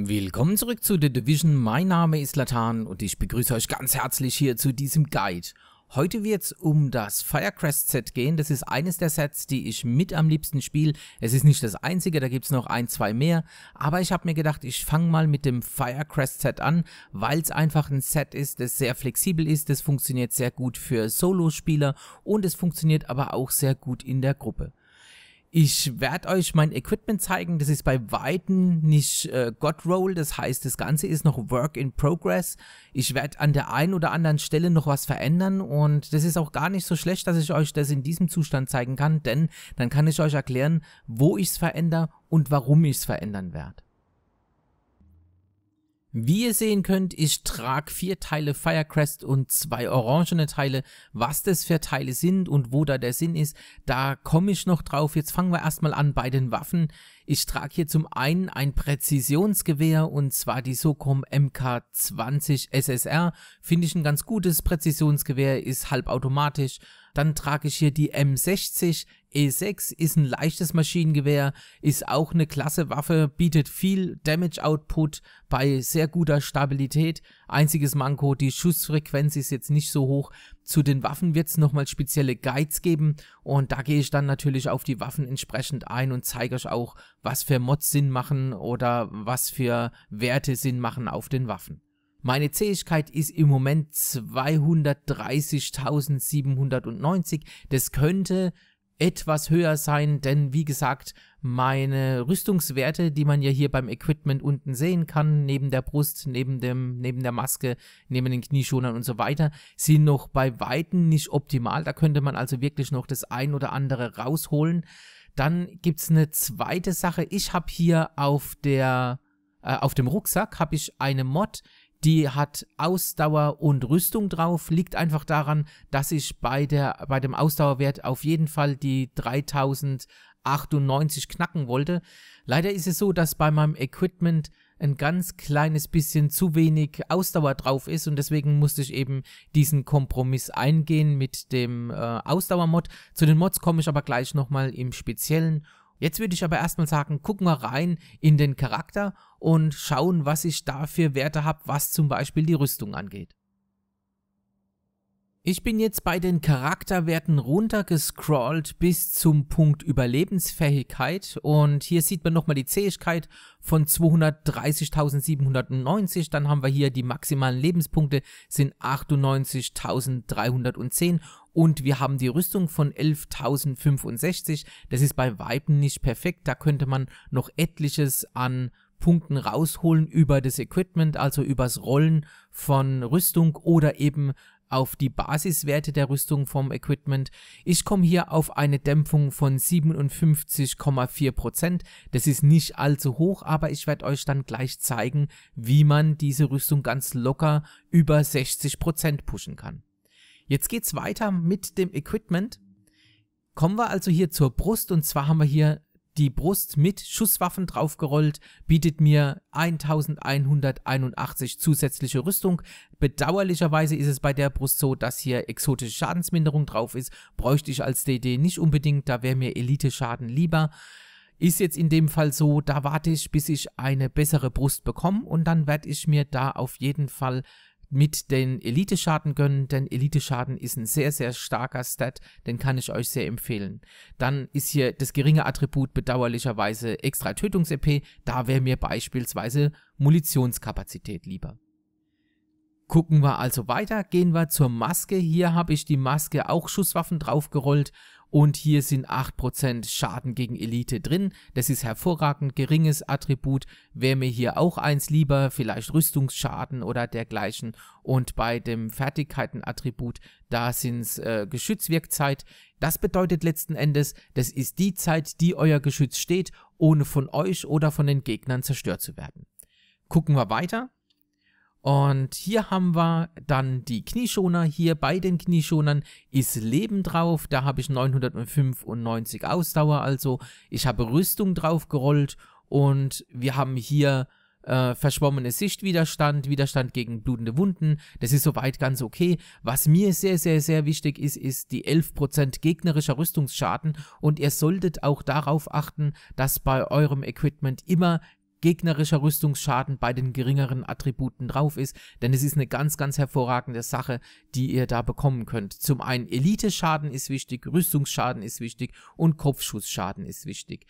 Willkommen zurück zu The Division, mein Name ist Latan und ich begrüße euch ganz herzlich hier zu diesem Guide. Heute wird es um das Firecrest Set gehen, das ist eines der Sets, die ich mit am liebsten spiele. Es ist nicht das einzige, da gibt es noch ein, zwei mehr, aber ich habe mir gedacht, ich fange mal mit dem Firecrest Set an, weil es einfach ein Set ist, das sehr flexibel ist, das funktioniert sehr gut für Solo-Spieler und es funktioniert aber auch sehr gut in der Gruppe. Ich werde euch mein Equipment zeigen, das ist bei Weitem nicht äh, God Roll, das heißt das Ganze ist noch Work in Progress. Ich werde an der einen oder anderen Stelle noch was verändern und das ist auch gar nicht so schlecht, dass ich euch das in diesem Zustand zeigen kann, denn dann kann ich euch erklären, wo ich es verändere und warum ich es verändern werde. Wie ihr sehen könnt, ich trage vier Teile Firecrest und zwei orangene Teile. Was das für Teile sind und wo da der Sinn ist, da komme ich noch drauf. Jetzt fangen wir erstmal an bei den Waffen. Ich trage hier zum einen ein Präzisionsgewehr und zwar die Socom MK20 SSR. Finde ich ein ganz gutes Präzisionsgewehr, ist halbautomatisch dann trage ich hier die M60 E6, ist ein leichtes Maschinengewehr, ist auch eine klasse Waffe, bietet viel Damage Output bei sehr guter Stabilität. Einziges Manko, die Schussfrequenz ist jetzt nicht so hoch. Zu den Waffen wird es nochmal spezielle Guides geben und da gehe ich dann natürlich auf die Waffen entsprechend ein und zeige euch auch, was für Mods Sinn machen oder was für Werte Sinn machen auf den Waffen. Meine Zähigkeit ist im Moment 230.790. Das könnte etwas höher sein, denn wie gesagt, meine Rüstungswerte, die man ja hier beim Equipment unten sehen kann, neben der Brust, neben, dem, neben der Maske, neben den Knieschonern und so weiter, sind noch bei Weitem nicht optimal. Da könnte man also wirklich noch das ein oder andere rausholen. Dann gibt es eine zweite Sache. Ich habe hier auf der äh, auf dem Rucksack habe ich eine Mod, die hat Ausdauer und Rüstung drauf. Liegt einfach daran, dass ich bei, der, bei dem Ausdauerwert auf jeden Fall die 3098 knacken wollte. Leider ist es so, dass bei meinem Equipment ein ganz kleines bisschen zu wenig Ausdauer drauf ist und deswegen musste ich eben diesen Kompromiss eingehen mit dem äh, Ausdauermod. Zu den Mods komme ich aber gleich nochmal im Speziellen Jetzt würde ich aber erstmal sagen, gucken wir rein in den Charakter und schauen, was ich da für Werte habe, was zum Beispiel die Rüstung angeht. Ich bin jetzt bei den Charakterwerten runtergescrollt bis zum Punkt Überlebensfähigkeit und hier sieht man nochmal die Zähigkeit von 230.790, dann haben wir hier die maximalen Lebenspunkte sind 98.310 und wir haben die Rüstung von 11.065. Das ist bei Weiben nicht perfekt. Da könnte man noch etliches an Punkten rausholen über das Equipment, also übers Rollen von Rüstung oder eben auf die Basiswerte der Rüstung vom Equipment. Ich komme hier auf eine Dämpfung von 57,4%. Das ist nicht allzu hoch, aber ich werde euch dann gleich zeigen, wie man diese Rüstung ganz locker über 60% pushen kann. Jetzt geht's weiter mit dem Equipment. Kommen wir also hier zur Brust und zwar haben wir hier die Brust mit Schusswaffen draufgerollt, bietet mir 1181 zusätzliche Rüstung. Bedauerlicherweise ist es bei der Brust so, dass hier exotische Schadensminderung drauf ist. Bräuchte ich als DD nicht unbedingt, da wäre mir Elite-Schaden lieber. Ist jetzt in dem Fall so, da warte ich, bis ich eine bessere Brust bekomme und dann werde ich mir da auf jeden Fall mit den Elite-Schaden gönnen, denn Elite-Schaden ist ein sehr, sehr starker Stat, den kann ich euch sehr empfehlen. Dann ist hier das geringe Attribut bedauerlicherweise extra Tötungs-EP, da wäre mir beispielsweise Munitionskapazität lieber. Gucken wir also weiter, gehen wir zur Maske. Hier habe ich die Maske auch Schusswaffen draufgerollt und hier sind 8% Schaden gegen Elite drin. Das ist hervorragend geringes Attribut, wäre mir hier auch eins lieber, vielleicht Rüstungsschaden oder dergleichen. Und bei dem Fertigkeitenattribut, da sind es äh, Geschützwirkzeit. Das bedeutet letzten Endes, das ist die Zeit, die euer Geschütz steht, ohne von euch oder von den Gegnern zerstört zu werden. Gucken wir weiter. Und hier haben wir dann die Knieschoner. Hier bei den Knieschonern ist Leben drauf. Da habe ich 995 Ausdauer. Also ich habe Rüstung drauf gerollt. Und wir haben hier äh, verschwommene Sichtwiderstand, Widerstand gegen blutende Wunden. Das ist soweit ganz okay. Was mir sehr, sehr, sehr wichtig ist, ist die 11% gegnerischer Rüstungsschaden und ihr solltet auch darauf achten, dass bei eurem Equipment immer gegnerischer Rüstungsschaden bei den geringeren Attributen drauf ist, denn es ist eine ganz, ganz hervorragende Sache, die ihr da bekommen könnt. Zum einen Elite-Schaden ist wichtig, Rüstungsschaden ist wichtig und Kopfschussschaden ist wichtig.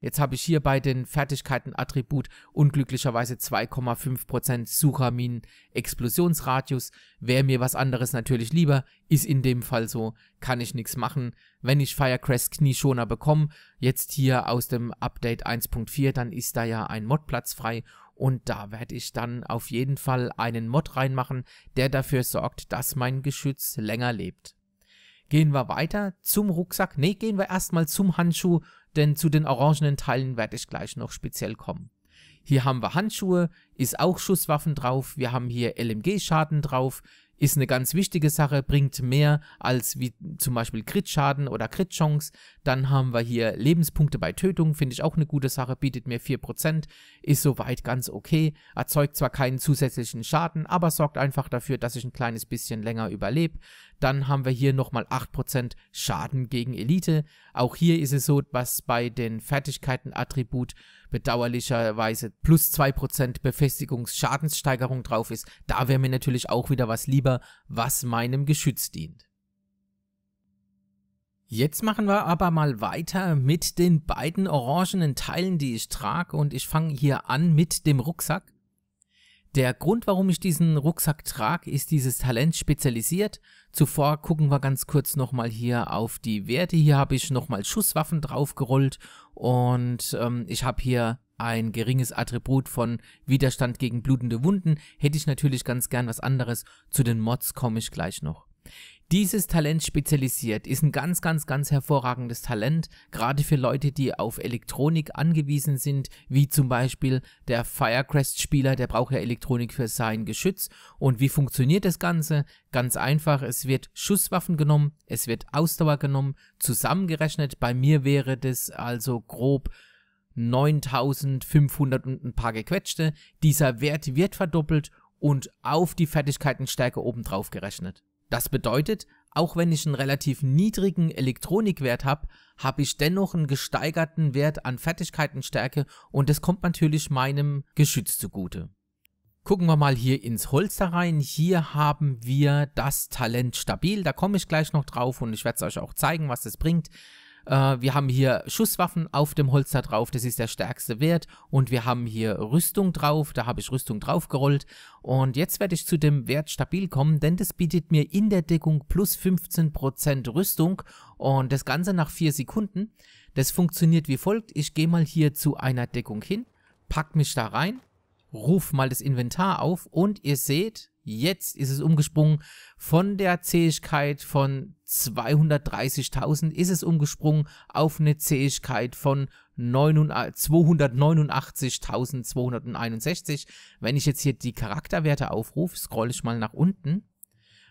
Jetzt habe ich hier bei den Fertigkeiten-Attribut unglücklicherweise 2,5% Suchamin explosionsradius Wäre mir was anderes natürlich lieber, ist in dem Fall so, kann ich nichts machen. Wenn ich Firecrest Knieschoner bekomme, jetzt hier aus dem Update 1.4, dann ist da ja ein Modplatz frei und da werde ich dann auf jeden Fall einen Mod reinmachen, der dafür sorgt, dass mein Geschütz länger lebt. Gehen wir weiter zum Rucksack. Ne, gehen wir erstmal zum Handschuh denn zu den orangenen Teilen werde ich gleich noch speziell kommen. Hier haben wir Handschuhe, ist auch Schusswaffen drauf, wir haben hier LMG-Schaden drauf, ist eine ganz wichtige Sache, bringt mehr als wie zum Beispiel Crit-Schaden oder Crit-Chance. Dann haben wir hier Lebenspunkte bei Tötung, finde ich auch eine gute Sache, bietet mir 4%, ist soweit ganz okay, erzeugt zwar keinen zusätzlichen Schaden, aber sorgt einfach dafür, dass ich ein kleines bisschen länger überlebe. Dann haben wir hier nochmal 8% Schaden gegen Elite. Auch hier ist es so, was bei den Fertigkeiten-Attribut bedauerlicherweise plus 2% Befestigungsschadenssteigerung drauf ist. Da wäre mir natürlich auch wieder was lieber lieber, was meinem Geschütz dient. Jetzt machen wir aber mal weiter mit den beiden orangenen Teilen, die ich trage und ich fange hier an mit dem Rucksack. Der Grund, warum ich diesen Rucksack trage, ist dieses Talent spezialisiert. Zuvor gucken wir ganz kurz nochmal hier auf die Werte. Hier habe ich nochmal Schusswaffen draufgerollt und ähm, ich habe hier ein geringes Attribut von Widerstand gegen blutende Wunden, hätte ich natürlich ganz gern was anderes. Zu den Mods komme ich gleich noch. Dieses Talent spezialisiert ist ein ganz, ganz, ganz hervorragendes Talent, gerade für Leute, die auf Elektronik angewiesen sind, wie zum Beispiel der Firecrest-Spieler, der braucht ja Elektronik für sein Geschütz. Und wie funktioniert das Ganze? Ganz einfach, es wird Schusswaffen genommen, es wird Ausdauer genommen, zusammengerechnet. Bei mir wäre das also grob 9500 und ein paar gequetschte. Dieser Wert wird verdoppelt und auf die Fertigkeitenstärke obendrauf gerechnet. Das bedeutet, auch wenn ich einen relativ niedrigen Elektronikwert habe, habe ich dennoch einen gesteigerten Wert an Fertigkeitenstärke und das kommt natürlich meinem Geschütz zugute. Gucken wir mal hier ins Holster rein. Hier haben wir das Talent stabil. Da komme ich gleich noch drauf und ich werde es euch auch zeigen, was das bringt. Äh, wir haben hier Schusswaffen auf dem Holster drauf, das ist der stärkste Wert. Und wir haben hier Rüstung drauf, da habe ich Rüstung draufgerollt. Und jetzt werde ich zu dem Wert stabil kommen, denn das bietet mir in der Deckung plus 15% Rüstung und das Ganze nach 4 Sekunden. Das funktioniert wie folgt, ich gehe mal hier zu einer Deckung hin, pack mich da rein, ruf mal das Inventar auf und ihr seht, Jetzt ist es umgesprungen von der Zähigkeit von 230.000 ist es umgesprungen auf eine Zähigkeit von 289.261. Äh, Wenn ich jetzt hier die Charakterwerte aufrufe, scroll ich mal nach unten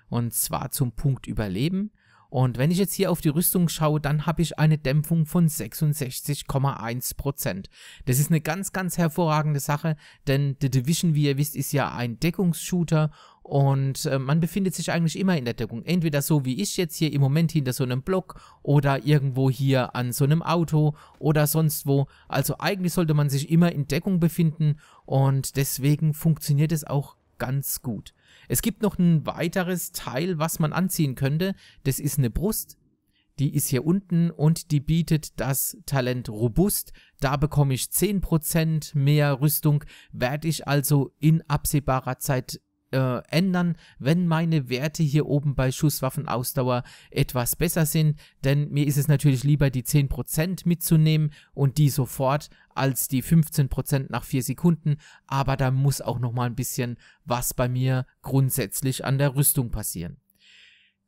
und zwar zum Punkt Überleben. Und wenn ich jetzt hier auf die Rüstung schaue, dann habe ich eine Dämpfung von 66,1%. Das ist eine ganz, ganz hervorragende Sache, denn The Division, wie ihr wisst, ist ja ein Deckungsshooter und äh, man befindet sich eigentlich immer in der Deckung. Entweder so wie ich jetzt hier im Moment hinter so einem Block oder irgendwo hier an so einem Auto oder sonst wo. Also eigentlich sollte man sich immer in Deckung befinden und deswegen funktioniert es auch ganz gut. Es gibt noch ein weiteres Teil, was man anziehen könnte. Das ist eine Brust. Die ist hier unten und die bietet das Talent Robust. Da bekomme ich 10% mehr Rüstung, werde ich also in absehbarer Zeit äh, ändern, wenn meine Werte hier oben bei Schusswaffenausdauer etwas besser sind, denn mir ist es natürlich lieber, die 10% mitzunehmen und die sofort als die 15% nach 4 Sekunden, aber da muss auch nochmal ein bisschen was bei mir grundsätzlich an der Rüstung passieren.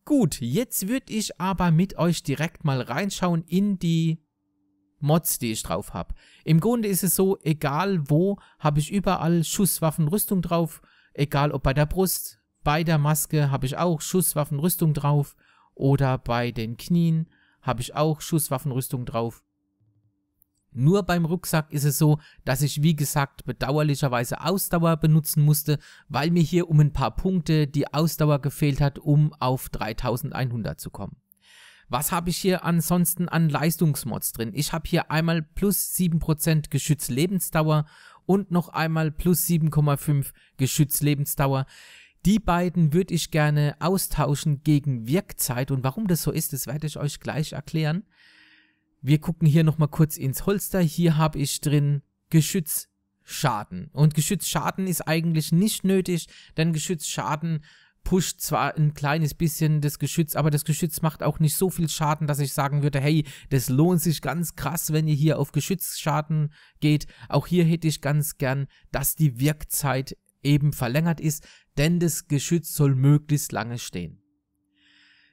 Gut, jetzt würde ich aber mit euch direkt mal reinschauen in die Mods, die ich drauf habe. Im Grunde ist es so, egal wo, habe ich überall Schusswaffenrüstung drauf, Egal ob bei der Brust, bei der Maske habe ich auch Schusswaffenrüstung drauf oder bei den Knien habe ich auch Schusswaffenrüstung drauf. Nur beim Rucksack ist es so, dass ich wie gesagt bedauerlicherweise Ausdauer benutzen musste, weil mir hier um ein paar Punkte die Ausdauer gefehlt hat, um auf 3100 zu kommen. Was habe ich hier ansonsten an Leistungsmods drin? Ich habe hier einmal plus 7% Geschütz Lebensdauer und noch einmal plus 7,5 Geschützlebensdauer. Die beiden würde ich gerne austauschen gegen Wirkzeit und warum das so ist, das werde ich euch gleich erklären. Wir gucken hier nochmal kurz ins Holster. Hier habe ich drin Geschützschaden. Und Geschützschaden ist eigentlich nicht nötig, denn Geschützschaden pusht zwar ein kleines bisschen das Geschütz, aber das Geschütz macht auch nicht so viel Schaden, dass ich sagen würde, hey, das lohnt sich ganz krass, wenn ihr hier auf Geschützschaden geht. Auch hier hätte ich ganz gern, dass die Wirkzeit eben verlängert ist, denn das Geschütz soll möglichst lange stehen.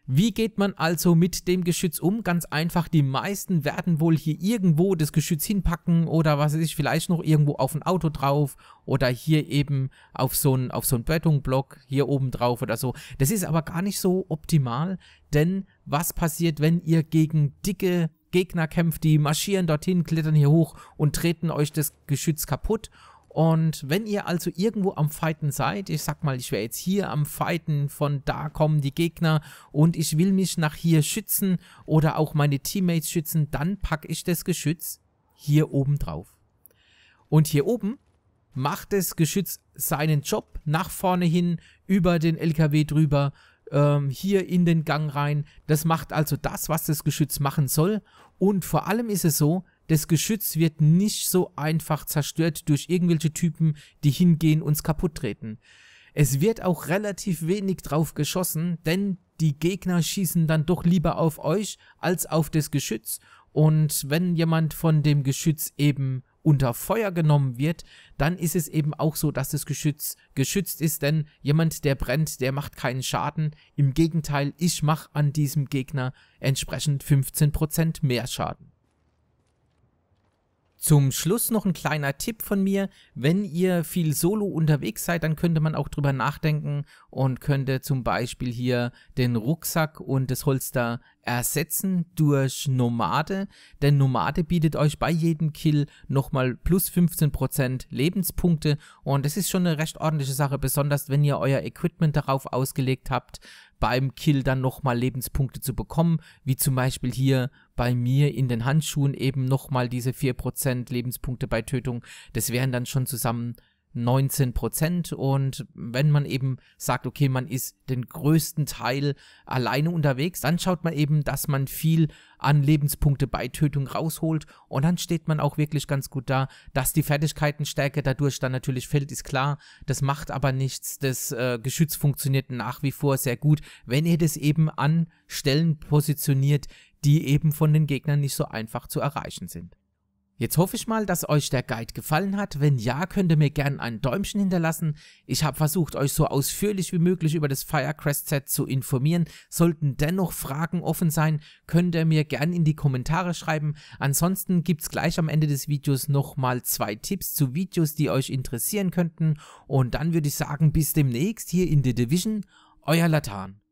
Wie geht man also mit dem Geschütz um? Ganz einfach, die meisten werden wohl hier irgendwo das Geschütz hinpacken oder was weiß ich, vielleicht noch irgendwo auf ein Auto drauf oder hier eben auf so einen auf so einen Betonblock hier oben drauf oder so. Das ist aber gar nicht so optimal, denn was passiert, wenn ihr gegen dicke Gegner kämpft, die marschieren dorthin, klettern hier hoch und treten euch das Geschütz kaputt und wenn ihr also irgendwo am Fighten seid, ich sag mal, ich wäre jetzt hier am Fighten, von da kommen die Gegner und ich will mich nach hier schützen oder auch meine Teammates schützen, dann packe ich das Geschütz hier oben drauf. Und hier oben macht das Geschütz seinen Job nach vorne hin, über den LKW drüber, ähm, hier in den Gang rein. Das macht also das, was das Geschütz machen soll. Und vor allem ist es so, das Geschütz wird nicht so einfach zerstört durch irgendwelche Typen, die hingehen und kaputt treten. Es wird auch relativ wenig drauf geschossen, denn die Gegner schießen dann doch lieber auf euch als auf das Geschütz. Und wenn jemand von dem Geschütz eben unter Feuer genommen wird, dann ist es eben auch so, dass das Geschütz geschützt ist, denn jemand, der brennt, der macht keinen Schaden. Im Gegenteil, ich mache an diesem Gegner entsprechend 15% mehr Schaden. Zum Schluss noch ein kleiner Tipp von mir. Wenn ihr viel solo unterwegs seid, dann könnte man auch drüber nachdenken und könnte zum Beispiel hier den Rucksack und das Holster ersetzen durch Nomade, denn Nomade bietet euch bei jedem Kill nochmal plus 15% Lebenspunkte und das ist schon eine recht ordentliche Sache, besonders wenn ihr euer Equipment darauf ausgelegt habt, beim Kill dann nochmal Lebenspunkte zu bekommen, wie zum Beispiel hier bei mir in den Handschuhen eben nochmal diese 4% Lebenspunkte bei Tötung, das wären dann schon zusammen 19 Prozent. Und wenn man eben sagt, okay, man ist den größten Teil alleine unterwegs, dann schaut man eben, dass man viel an Lebenspunkte bei Tötung rausholt und dann steht man auch wirklich ganz gut da. Dass die Fertigkeitenstärke dadurch dann natürlich fällt, ist klar. Das macht aber nichts. Das äh, Geschütz funktioniert nach wie vor sehr gut, wenn ihr das eben an Stellen positioniert, die eben von den Gegnern nicht so einfach zu erreichen sind. Jetzt hoffe ich mal, dass euch der Guide gefallen hat. Wenn ja, könnt ihr mir gerne ein Däumchen hinterlassen. Ich habe versucht, euch so ausführlich wie möglich über das Firecrest Set zu informieren. Sollten dennoch Fragen offen sein, könnt ihr mir gerne in die Kommentare schreiben. Ansonsten gibt's gleich am Ende des Videos nochmal zwei Tipps zu Videos, die euch interessieren könnten. Und dann würde ich sagen, bis demnächst hier in The Division. Euer Latan.